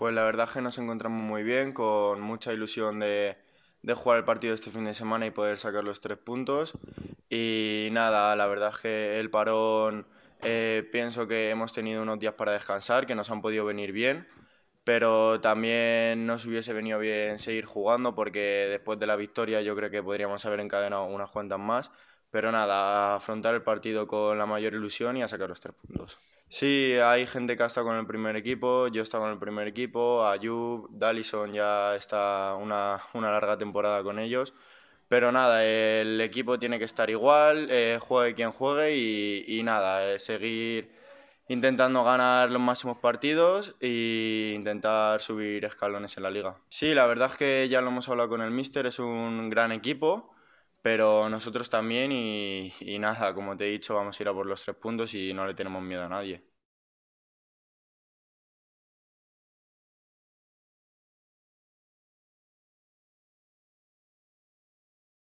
Pues la verdad es que nos encontramos muy bien, con mucha ilusión de, jugar el partido este fin de semana y poder sacar los tres puntos. Y nada, la verdad es que el parón eh, pienso que hemos tenido unos días para descansar, que nos han podido venir bien, pero también nos hubiese venido bien seguir jugando porque después de la victoria yo creo que podríamos haber encadenado unas cuantas más, pero nada, afrontar el partido con la mayor ilusión y a sacar los tres puntos. Sí, hay gente que ha estado con el primer equipo, yo he estado con el primer equipo, Ayub, Dallison ya está una, una larga temporada con ellos. Pero nada, el equipo tiene que estar igual, eh, juegue quien juegue y, y nada, eh, seguir intentando ganar los máximos partidos e intentar subir escalones en la liga. Sí, la verdad es que ya lo hemos hablado con el Mister, es un gran equipo pero nosotros también y, nada, como te he dicho, vamos a ir a por los tres puntos y no le tenemos miedo a nadie.